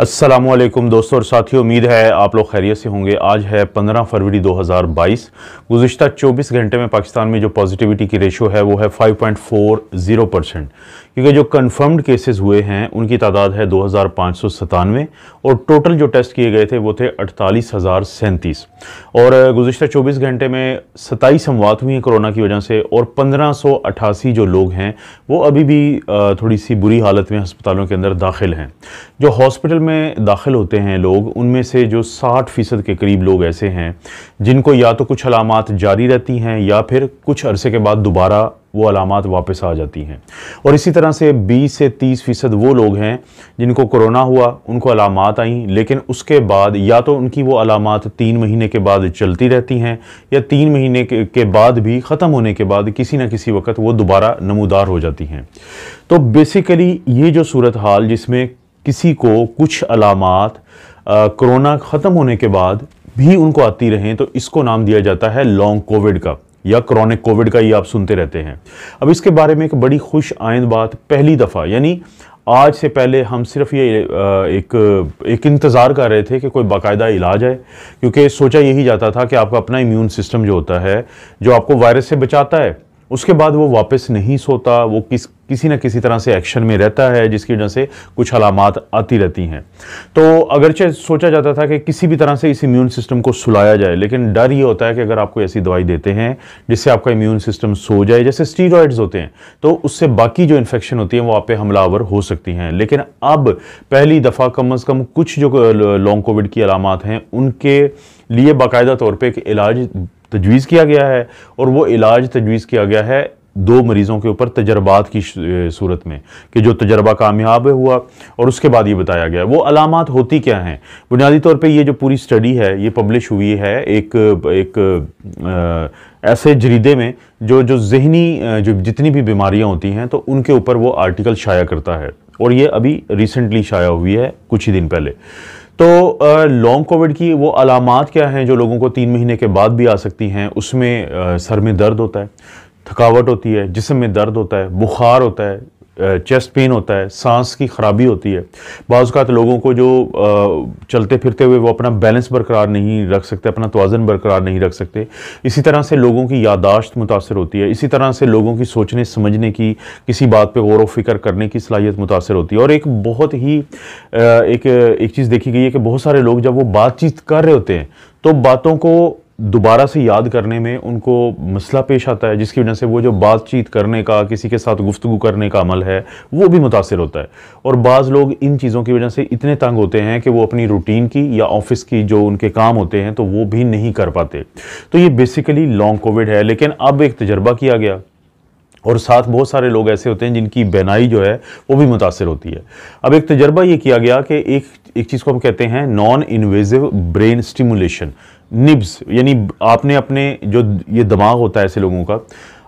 असलम दोस्तों और साथियों उम्मीद है आप लोग खैरियत से होंगे आज है 15 फरवरी 2022 गुज्तर 24 घंटे में पाकिस्तान में जो पॉजिटिविटी की रेशो है वो है 5.40 परसेंट क्योंकि जो कन्फर्म्ड केसेस हुए हैं उनकी तादाद है दो और टोटल जो टेस्ट किए गए थे वो थे अड़तालीस और गुज्तर चौबीस घंटे में सताईस अमवात हुई हैं कोरोना की वजह से और पंद्रह जो लोग हैं वो अभी भी थोड़ी सी बुरी हालत में हस्पतालों के अंदर दाखिल हैं जो हॉस्पिटल में दाखिल होते हैं लोग उनमें से जो 60 फ़ीसद के करीब लोग ऐसे हैं जिनको या तो कुछ अलामत जारी रहती हैं या फिर कुछ अरसे के बाद दोबारा वो अलामत वापस आ जाती हैं और इसी तरह से 20 से 30 फ़ीसद वो लोग हैं जिनको कोरोना हुआ उनको अलामत आई लेकिन उसके बाद या तो उनकी वो अलामत तीन महीने के बाद चलती रहती हैं या तीन महीने के, के बाद भी ख़त्म होने के बाद किसी न किसी वक्त वो दोबारा नमोदार हो जाती हैं तो बेसिकली ये जो सूरत हाल जिसमें किसी को कुछ अलामत कोरोना ख़त्म होने के बाद भी उनको आती रहें तो इसको नाम दिया जाता है लॉन्ग कोविड का या क्रॉनिक कोविड का ये आप सुनते रहते हैं अब इसके बारे में एक बड़ी खुश आयद बात पहली दफ़ा यानी आज से पहले हम सिर्फ ये एक एक इंतज़ार कर रहे थे कि कोई बाकायदा इलाज है क्योंकि सोचा यही जाता था कि आपका अपना इम्यून सिस्टम जो होता है जो आपको वायरस से बचाता है उसके बाद वो वापस नहीं सोता वो किस किसी ना किसी तरह से एक्शन में रहता है जिसकी वजह से कुछ अलामत आती रहती हैं तो अगरचे सोचा जाता था कि किसी भी तरह से इस इम्यून सिस्टम को सुलाया जाए लेकिन डर ये होता है कि अगर आपको ऐसी दवाई देते हैं जिससे आपका इम्यून सिस्टम सो जाए जैसे स्टीरॉयड्स होते हैं तो उससे बाकी जो इन्फेक्शन होती है वो आप पे हमलावर हो सकती हैं लेकिन अब पहली दफ़ा कम अज़ कम कुछ जो लॉन्ग कोविड की अलामत हैं उनके लिए बाकायदा तौर पर एक इलाज तजवीज़ किया गया है और वो इलाज तजवीज़ किया गया है दो मरीज़ों के ऊपर तजर्बात की सूरत में कि जो तजर्बा कामयाब हुआ और उसके बाद ये बताया गया वो अलामत होती क्या हैं बुनियादी तौर पे ये जो पूरी स्टडी है ये पब्लिश हुई है एक एक आ, ऐसे जरीदे में जो जो जहनी जो जितनी भी बीमारियां होती हैं तो उनके ऊपर वो आर्टिकल शाया करता है और ये अभी रिसेंटली शाया हुई है कुछ ही दिन पहले तो लॉन्ग कोविड की वो अलामत क्या हैं जो लोगों को तीन महीने के बाद भी आ सकती हैं उसमें सर में दर्द होता है थकावट होती है जिसम में दर्द होता है बुखार होता है चेस्ट पेन होता है सांस की ख़राबी होती है बाज़ात लोगों को जो चलते फिरते हुए वो अपना बैलेंस बरकरार नहीं रख सकते अपना तोज़न बरकरार नहीं रख सकते इसी तरह से लोगों की यादाश्त मुतासर होती है इसी तरह से लोगों की सोचने समझने की किसी बात पर गौर व फिक्र करने की सलाहियत मुतासर होती है और एक बहुत ही एक एक चीज़ देखी गई है कि बहुत सारे लोग जब वो बातचीत कर रहे होते हैं तो बातों को दोबारा से याद करने में उनको मसला पेश आता है जिसकी वजह से वो जो बातचीत करने का किसी के साथ गुफ्तु करने का अमल है वो भी मुतासर होता है और बाज़ लोग इन चीज़ों की वजह से इतने तंग होते हैं कि वो अपनी रूटीन की या ऑफिस की जो उनके काम होते हैं तो वो भी नहीं कर पाते तो ये बेसिकली लॉन्ग कोविड है लेकिन अब एक तजर्बा किया गया और साथ बहुत सारे लोग ऐसे होते हैं जिनकी बेनाई जो है वो भी मुतासर होती है अब एक तजर्बा ये किया गया कि एक एक चीज़ को हम कहते हैं non invasive brain stimulation NIBS यानी आपने अपने जो ये दिमाग होता है ऐसे लोगों का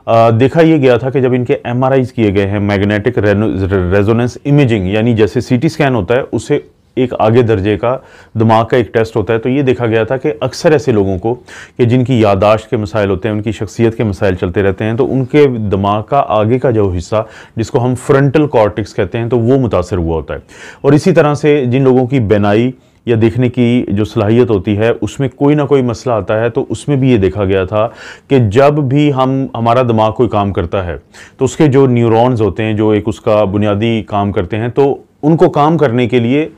आ, देखा ये गया था कि जब इनके एम किए गए हैं मैग्नेटिक रेजोनेंस इमेजिंग यानी जैसे सीटी स्कैन होता है उसे एक आगे दर्जे का दिमाग का एक टेस्ट होता है तो ये देखा गया था कि अक्सर ऐसे लोगों को कि जिनकी यादाश्त के मसाइल होते हैं उनकी शख्सियत के मसाइल चलते रहते हैं तो उनके दिमाग का आगे का जो हिस्सा जिसको हम फ्रंटल कॉर्टिक्स कहते हैं तो वो मुतासर हुआ होता है और इसी तरह से जिन लोगों की बेनाई या देखने की जो सलाहियत होती है उसमें कोई ना कोई मसला आता है तो उसमें भी ये देखा गया था कि जब भी हम हमारा दिमाग कोई काम करता है तो उसके जो न्यूरॉन्स होते हैं जो एक उसका बुनियादी काम करते हैं तो उनको काम करने के लिए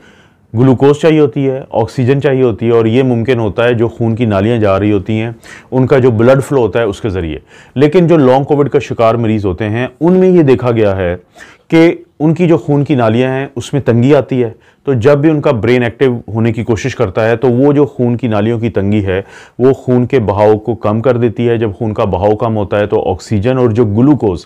ग्लूकोज चाहिए होती है ऑक्सीजन चाहिए होती है और ये मुमकिन होता है जो खून की नालियाँ जा रही होती हैं उनका जो ब्लड फ्लो होता है उसके ज़रिए लेकिन जो लॉन्ग कोविड का शिकार मरीज़ होते हैं उनमें ये देखा गया है कि उनकी जो खून की नालियाँ हैं उसमें तंगी आती है तो जब भी उनका ब्रेन एक्टिव होने की कोशिश करता है तो वो जो खून की नालियों की तंगी है वो खून के बहाव को कम कर देती है जब खून का बहाव कम होता है तो ऑक्सीजन और जो ग्लूकोज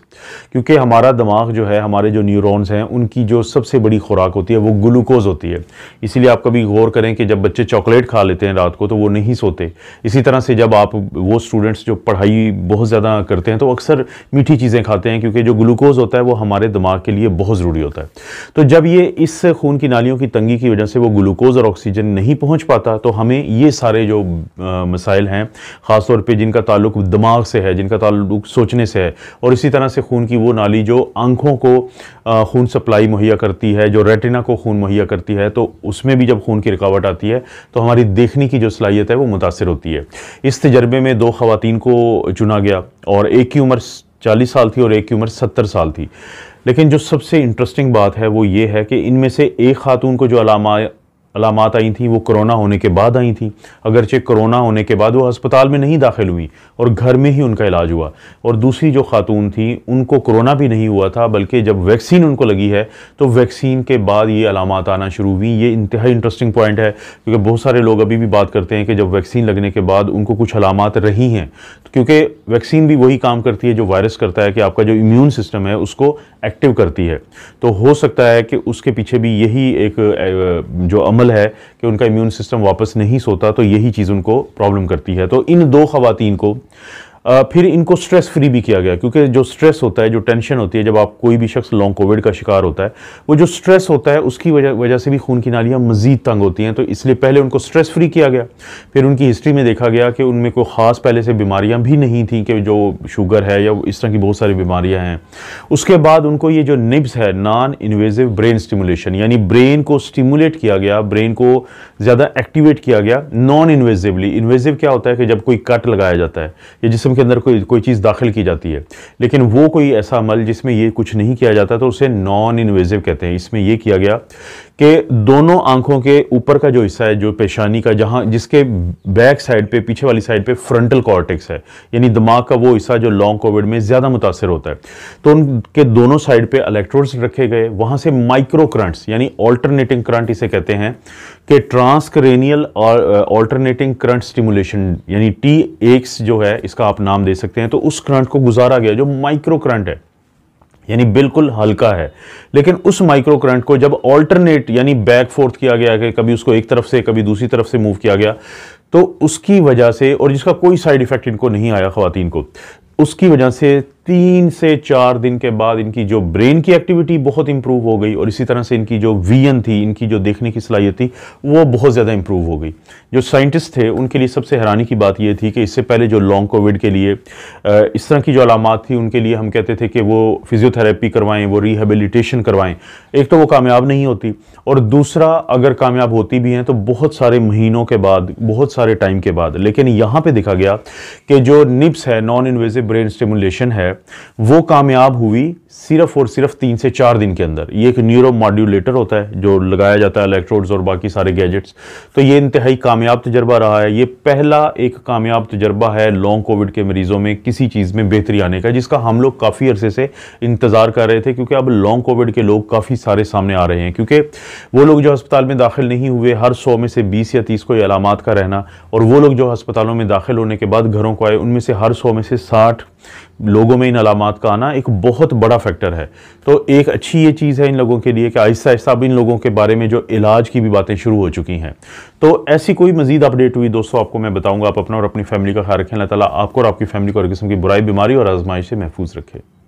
क्योंकि हमारा दिमाग जो है हमारे जो न्यूरॉन्स हैं उनकी जो सबसे बड़ी खुराक होती है वो ग्लूकोज होती है इसीलिए आप कभी गौर करें कि जब बच्चे चॉकलेट खा लेते हैं रात को तो वो नहीं सोते इसी तरह से जब आप वो स्टूडेंट्स जो पढ़ाई बहुत ज़्यादा करते हैं तो अक्सर मीठी चीज़ें खाते हैं क्योंकि जो ग्लूकोज होता है वो हमारे दिमाग के लिए बहुत ज़रूरी होता है तो जब ये इस खून की नालियों की तंगी की वजह से वो ग्लूकोज़ और ऑक्सीजन नहीं पहुंच पाता तो हमें ये सारे जो मसाइल हैं खासतौर पे जिनका ताल्लुक दिमाग से है जिनका ताल्लुक सोचने से है और इसी तरह से खून की वो नाली जो आँखों को खून सप्लाई मुहैया करती है जो रेटिना को खून मुहैया करती है तो उसमें भी जब खून की रुकावट आती है तो हमारी देखने की जो सलाहियत है वो मुतासर होती है इस तजर्बे में दो ख़वान को चुना गया और एक की उम्र 40 साल थी और एक की उम्र 70 साल थी लेकिन जो सबसे इंटरेस्टिंग बात है वो ये है कि इनमें से एक खातून को जो अलामा अलामत आई थी वो कोरोना होने के बाद आई थी अगरचे कोरोना होने के बाद वो अस्पताल में नहीं दाखिल हुई और घर में ही उनका इलाज हुआ और दूसरी जो खातून थी उनको कोरोना भी नहीं हुआ था बल्कि जब वैक्सीन उनको लगी है तो वैक्सीन के बाद ये अलामत आना शुरू हुई ये इंतहा इंटरेस्टिंग पॉइंट है क्योंकि बहुत सारे लोग अभी भी बात करते हैं कि जब वैक्सीन लगने के बाद उनको कुछ अलामत रही हैं तो क्योंकि वैक्सीन भी वही काम करती है जो वायरस करता है कि आपका जो इम्यून सिस्टम है उसको एक्टिव करती है तो हो सकता है कि उसके पीछे भी यही एक जो अमल नॉर्मल है कि उनका इम्यून सिस्टम वापस नहीं सोता तो यही चीज़ उनको प्रॉब्लम करती है तो इन दो खातन को फिर इनको स्ट्रेस फ्री भी किया गया क्योंकि जो स्ट्रेस होता है जो टेंशन होती है जब आप कोई भी शख्स लॉन्ग कोविड का शिकार होता है वो जो स्ट्रेस होता है उसकी वजह वजह से भी खून की नालियाँ मजीद तंग होती हैं तो इसलिए पहले उनको स्ट्रेस फ्री किया गया फिर उनकी हिस्ट्री में देखा गया कि उनमें कोई ख़ास पहले से बीमारियाँ भी नहीं थी कि जो शुगर है या इस तरह की बहुत सारी बीमारियाँ हैं उसके बाद उनको ये जो निब्स है नॉन इन्वेजिव ब्रेन स्टिमुलेशन यानी ब्रेन को स्टिमुलेट किया गया ब्रेन को ज़्यादा एक्टिवेट किया गया नॉन इन्वेजिवली इन्वेजिव क्या होता है कि जब कोई कट लगाया जाता है या जिससे जिसम के अंदर कोई कोई चीज़ दाखिल की जाती है लेकिन वो कोई ऐसा अमल जिसमें ये कुछ नहीं किया जाता तो उसे नॉन इन्वेजिव कहते हैं इसमें ये किया गया कि दोनों आंखों के ऊपर का जो हिस्सा है जो पेशानी का जहाँ जिसके बैक साइड पे पीछे वाली साइड पे फ्रंटल कॉर्टिक्स है यानी दिमाग का वो हिस्सा जो लॉन्ग कोविड में ज़्यादा मुतासर होता है तो उनके दोनों साइड पे इलेक्ट्रोड्स रखे गए वहाँ से माइक्रो करंट्स यानी ऑल्टरनेटिंग करंट इसे कहते हैं कि ट्रांसकरेनियल और ऑल्टरनेटिंग करंट स्टिमुलेशन यानी टी एक्स जो है इसका आप नाम दे सकते हैं तो उस करंट को गुजारा गया जो माइक्रो करंट है यानी बिल्कुल हल्का है लेकिन उस माइक्रो करंट को जब ऑल्टरनेट यानी बैक फोर्थ किया गया कि कभी उसको एक तरफ से कभी दूसरी तरफ से मूव किया गया तो उसकी वजह से और जिसका कोई साइड इफेक्ट इनको नहीं आया खुवान को उसकी वजह से तीन से चार दिन के बाद इनकी जो ब्रेन की एक्टिविटी बहुत इंप्रूव हो गई और इसी तरह से इनकी जो वीएन थी इनकी जो देखने की सलाहियत थी वो बहुत ज़्यादा इंप्रूव हो गई जो साइंटिस्ट थे उनके लिए सबसे हैरानी की बात ये थी कि इससे पहले जो लॉन्ग कोविड के लिए इस तरह की जो अलामत थी उनके लिए हम कहते थे कि वो फिज़ियोथेरेपी करवाएँ वो रिहेबिलिटेशन करवाएँ एक तो वो कामयाब नहीं होती और दूसरा अगर कामयाब होती भी हैं तो बहुत सारे महीनों के बाद बहुत सारे टाइम के बाद लेकिन यहाँ पर देखा गया कि जो निप्स है नॉन इन्वेजिव ब्रेन स्टिमुलेशन है है वो कामयाब हुई सिर्फ और सिर्फ तीन से चार दिन के अंदर ये एक न्यूरो मॉड्यूलेटर होता है जो लगाया जाता है इलेक्ट्रोड्स और बाकी सारे गैजेट्स तो ये इंतहाई कामयाब तजर्बा रहा है ये पहला एक कामयाब तजर्बा है लॉन्ग कोविड के मरीज़ों में किसी चीज़ में बेहतरी आने का जिसका हम लोग काफ़ी अरसे से इंतज़ार कर रहे थे क्योंकि अब लॉन्ग कोविड के लोग काफ़ी सारे सामने आ रहे हैं क्योंकि वो लोग जो अस्पताल में दाखिल नहीं हुए हर सौ में से बीस या तीस को अलामत का रहना और वो लोग जो अस्पतालों में दाखिल होने के बाद घरों को आए उनमें से हर सौ में से साठ लोगों में इन अलामत का आना एक बहुत बड़ा फैक्टर है तो एक अच्छी ये चीज़ है इन लोगों के लिए कि आहिस्ता आहिस्ता अब इन लोगों के बारे में जो इलाज की भी बातें शुरू हो चुकी हैं तो ऐसी कोई मजीद अपडेट हुई दोस्तों आपको मैं बताऊँगा आप अपना और अपनी फैमिली का ख्याल रखें अल्लाह ताला आपको और आपकी फैमिली को हर किस्म की बुराई बीमारी और आजमाइश से महफूज रखे